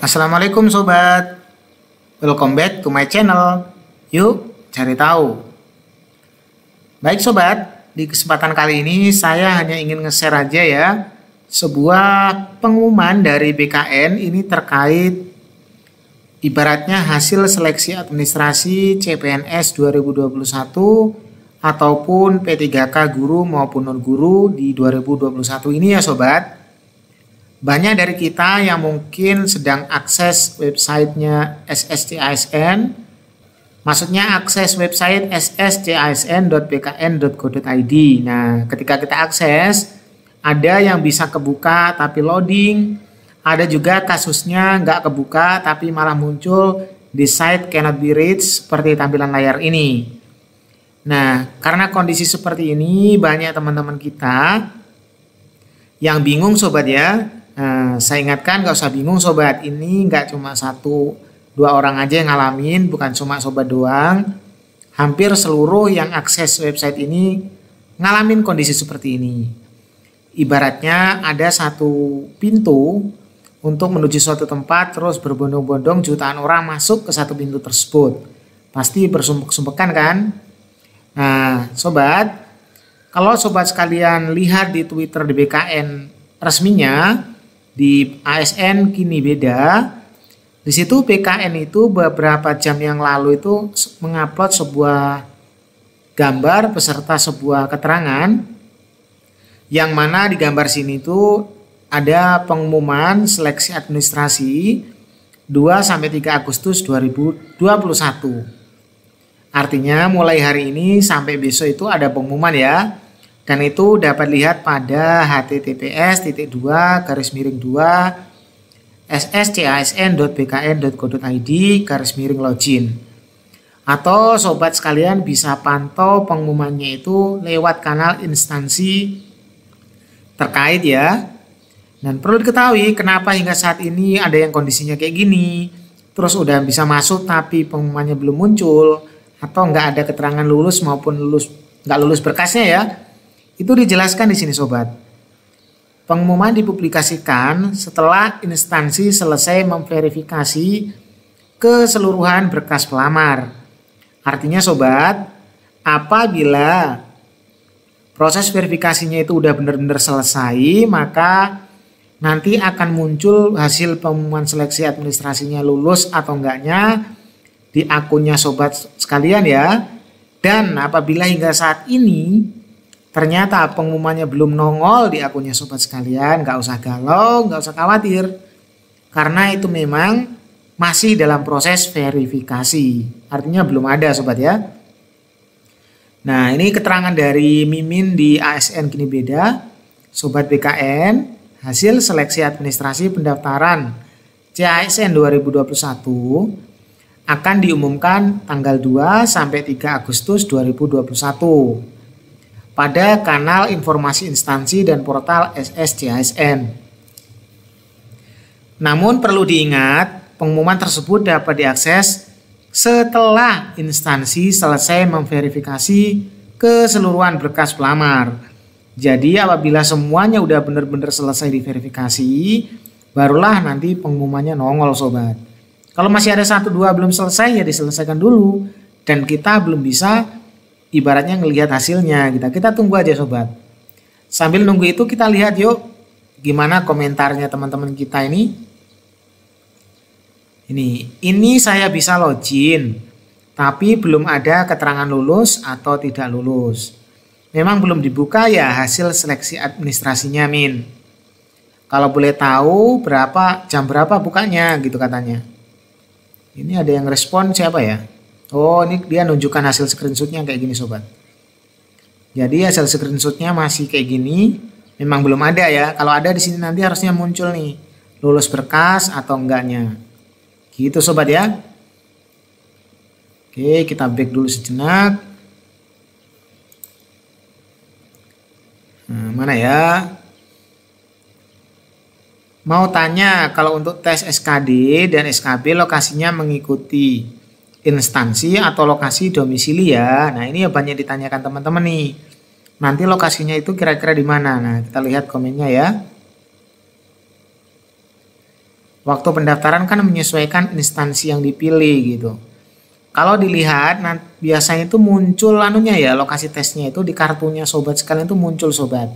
Assalamualaikum sobat. Welcome back to my channel. Yuk cari tahu. Baik sobat, di kesempatan kali ini saya hanya ingin nge-share aja ya sebuah pengumuman dari BKN ini terkait ibaratnya hasil seleksi administrasi CPNS 2021 ataupun P3K guru maupun non guru di 2021 ini ya sobat. Banyak dari kita yang mungkin sedang akses websitenya SSCISN, maksudnya akses website sscisn.bkn.go.id. Nah, ketika kita akses, ada yang bisa kebuka tapi loading, ada juga kasusnya nggak kebuka tapi malah muncul di site cannot be reached seperti tampilan layar ini. Nah, karena kondisi seperti ini banyak teman-teman kita yang bingung sobat ya, Eh, saya ingatkan gak usah bingung sobat ini nggak cuma satu dua orang aja yang ngalamin bukan cuma sobat doang hampir seluruh yang akses website ini ngalamin kondisi seperti ini ibaratnya ada satu pintu untuk menuju suatu tempat terus berbondong-bondong jutaan orang masuk ke satu pintu tersebut pasti bersumpek-sumpekan kan nah sobat kalau sobat sekalian lihat di Twitter di BKN resminya di ASN kini beda. Di situ PKN itu beberapa jam yang lalu itu mengupload sebuah gambar peserta sebuah keterangan yang mana di gambar sini itu ada pengumuman seleksi administrasi 2 sampai 3 Agustus 2021. Artinya mulai hari ini sampai besok itu ada pengumuman ya dan itu dapat lihat pada https titik dua garis miring dua sscasn.bkn.go.id garis miring login. Atau sobat sekalian bisa pantau pengumumannya itu lewat kanal instansi terkait ya. Dan perlu diketahui kenapa hingga saat ini ada yang kondisinya kayak gini. Terus udah bisa masuk tapi pengumumannya belum muncul atau nggak ada keterangan lulus maupun lulus nggak lulus berkasnya ya itu dijelaskan di sini sobat. Pengumuman dipublikasikan setelah instansi selesai memverifikasi keseluruhan berkas pelamar. Artinya sobat, apabila proses verifikasinya itu udah benar-benar selesai, maka nanti akan muncul hasil pengumuman seleksi administrasinya lulus atau enggaknya di akunnya sobat sekalian ya. Dan apabila hingga saat ini Ternyata pengumumannya belum nongol di akunnya sobat sekalian, nggak usah galau, nggak usah khawatir. Karena itu memang masih dalam proses verifikasi. Artinya belum ada sobat ya. Nah ini keterangan dari Mimin di ASN Kini Beda. Sobat BKN, hasil seleksi administrasi pendaftaran CASN 2021 akan diumumkan tanggal 2 sampai 3 Agustus 2021 pada kanal informasi instansi dan portal SSJSN. Namun perlu diingat, pengumuman tersebut dapat diakses setelah instansi selesai memverifikasi keseluruhan berkas pelamar. Jadi apabila semuanya udah benar-benar selesai diverifikasi, barulah nanti pengumumannya nongol sobat. Kalau masih ada satu dua belum selesai ya diselesaikan dulu dan kita belum bisa ibaratnya ngelihat hasilnya kita gitu. kita tunggu aja sobat sambil nunggu itu kita lihat yuk gimana komentarnya teman-teman kita ini ini ini saya bisa login tapi belum ada keterangan lulus atau tidak lulus memang belum dibuka ya hasil seleksi administrasinya min kalau boleh tahu berapa jam berapa bukanya gitu katanya ini ada yang respon siapa ya Oh, ini dia nunjukkan hasil screenshotnya kayak gini sobat. Jadi hasil screenshotnya masih kayak gini. Memang belum ada ya. Kalau ada di sini nanti harusnya muncul nih. Lulus berkas atau enggaknya. Gitu sobat ya. Oke, kita back dulu sejenak. Nah, mana ya? Mau tanya kalau untuk tes SKD dan SKB lokasinya mengikuti instansi atau lokasi domisili ya. Nah, ini ya banyak ditanyakan teman-teman nih. Nanti lokasinya itu kira-kira di mana? Nah, kita lihat komennya ya. Waktu pendaftaran kan menyesuaikan instansi yang dipilih gitu. Kalau dilihat, nah, biasanya itu muncul anunya ya, lokasi tesnya itu di kartunya sobat sekalian itu muncul sobat.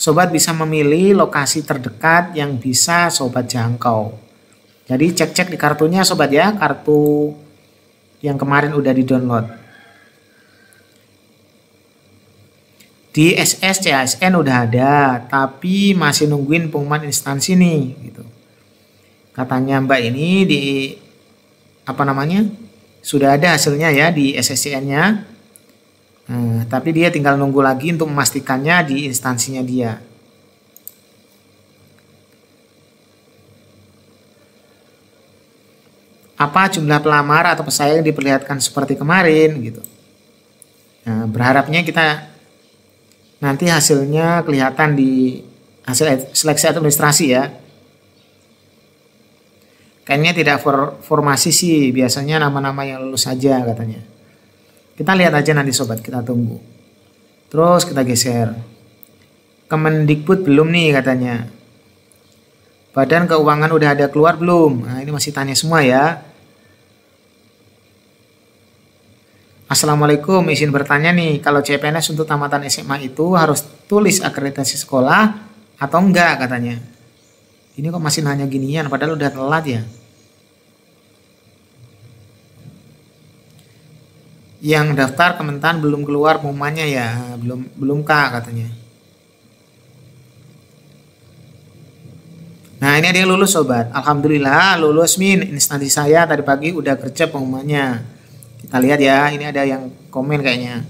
Sobat bisa memilih lokasi terdekat yang bisa sobat jangkau. Jadi cek-cek di kartunya sobat ya, kartu yang kemarin udah di-download. Di SS CSN udah ada, tapi masih nungguin pengumuman instansi nih gitu. Katanya Mbak ini di apa namanya? Sudah ada hasilnya ya di SSCN-nya. hmm, eh, tapi dia tinggal nunggu lagi untuk memastikannya di instansinya dia. apa jumlah pelamar atau pesaing diperlihatkan seperti kemarin gitu. Nah, berharapnya kita nanti hasilnya kelihatan di hasil seleksi administrasi ya. Kayaknya tidak for, formasi sih, biasanya nama-nama yang lulus saja katanya. Kita lihat aja nanti sobat, kita tunggu. Terus kita geser. Kemendikbud belum nih katanya. Badan keuangan udah ada keluar belum? Nah, ini masih tanya semua ya Assalamualaikum, izin bertanya nih, kalau CPNS untuk tamatan SMA itu harus tulis akreditasi sekolah atau enggak katanya. Ini kok masih nanya ginian, padahal udah telat ya. Yang daftar Kementan belum keluar pengumumannya ya, belum belum kak katanya. Nah ini ada yang lulus sobat, Alhamdulillah lulus min instansi saya tadi pagi udah kerja pengumumannya kita lihat ya, ini ada yang komen kayaknya.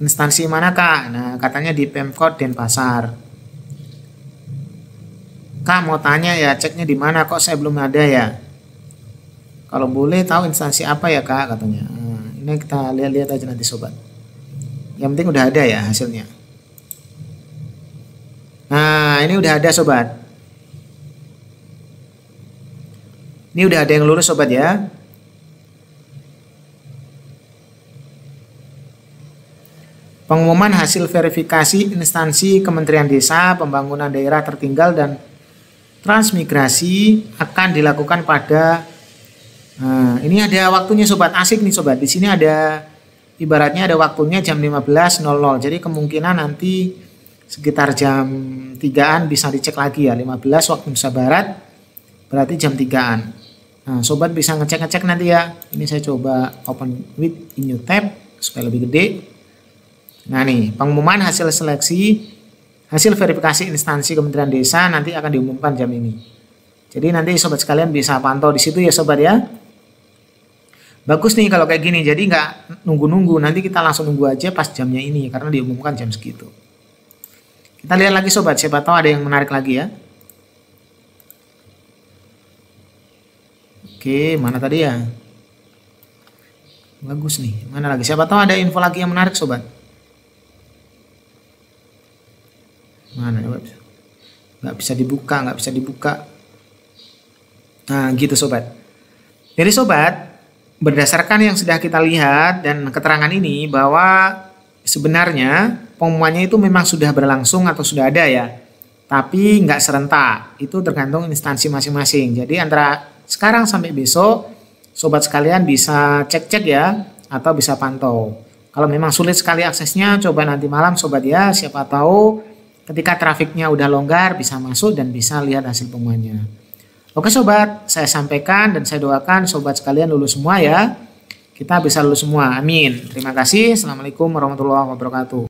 Instansi mana kak? Nah katanya di Pemkot Denpasar. Kak mau tanya ya, ceknya di mana? Kok saya belum ada ya? Kalau boleh tahu instansi apa ya kak katanya. Nah, ini kita lihat-lihat aja nanti sobat. Yang penting udah ada ya hasilnya. Nah ini udah ada sobat. Ini udah ada yang lurus sobat ya. Pengumuman hasil verifikasi instansi Kementerian Desa, pembangunan daerah tertinggal dan transmigrasi akan dilakukan pada nah, ini ada waktunya sobat asik nih sobat. Di sini ada ibaratnya ada waktunya jam 15.00. Jadi kemungkinan nanti sekitar jam 3-an bisa dicek lagi ya 15 waktu Indonesia Barat berarti jam 3-an. Nah, sobat bisa ngecek-ngecek nanti ya. Ini saya coba open with in new tab supaya lebih gede. Nah nih, pengumuman hasil seleksi, hasil verifikasi instansi Kementerian Desa nanti akan diumumkan jam ini. Jadi nanti sobat sekalian bisa pantau di situ ya sobat ya. Bagus nih kalau kayak gini, jadi nggak nunggu-nunggu, nanti kita langsung nunggu aja pas jamnya ini, karena diumumkan jam segitu. Kita lihat lagi sobat, siapa tahu ada yang menarik lagi ya. Oke, mana tadi ya? Bagus nih. Mana lagi? Siapa tahu ada info lagi yang menarik, sobat. mana nggak bisa nggak bisa dibuka nggak bisa dibuka nah gitu sobat jadi sobat berdasarkan yang sudah kita lihat dan keterangan ini bahwa sebenarnya pengumumannya itu memang sudah berlangsung atau sudah ada ya tapi nggak serentak itu tergantung instansi masing-masing jadi antara sekarang sampai besok sobat sekalian bisa cek-cek ya atau bisa pantau kalau memang sulit sekali aksesnya coba nanti malam sobat ya siapa tahu Ketika trafiknya udah longgar, bisa masuk dan bisa lihat hasil pengumumannya. Oke sobat, saya sampaikan dan saya doakan sobat sekalian lulus semua ya. Kita bisa lulus semua. Amin. Terima kasih. Assalamualaikum warahmatullahi wabarakatuh.